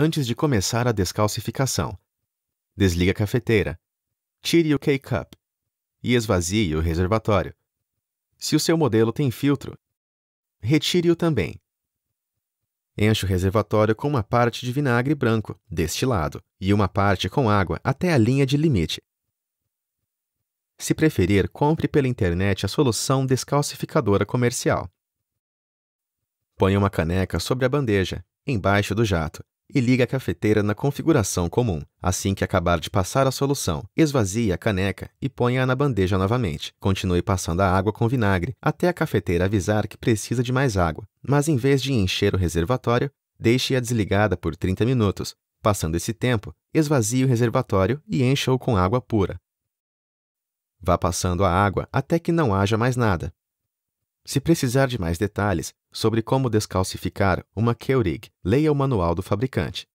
antes de começar a descalcificação. Desligue a cafeteira. Tire o K-Cup. E esvazie o reservatório. Se o seu modelo tem filtro, retire-o também. Enche o reservatório com uma parte de vinagre branco, destilado, e uma parte com água até a linha de limite. Se preferir, compre pela internet a solução descalcificadora comercial. Põe uma caneca sobre a bandeja, embaixo do jato, e liga a cafeteira na configuração comum. Assim que acabar de passar a solução, esvazie a caneca e ponha-a na bandeja novamente. Continue passando a água com vinagre até a cafeteira avisar que precisa de mais água, mas em vez de encher o reservatório, deixe-a desligada por 30 minutos. Passando esse tempo, esvazie o reservatório e encha-o com água pura. Vá passando a água até que não haja mais nada. Se precisar de mais detalhes sobre como descalcificar uma Keurig, leia o manual do fabricante.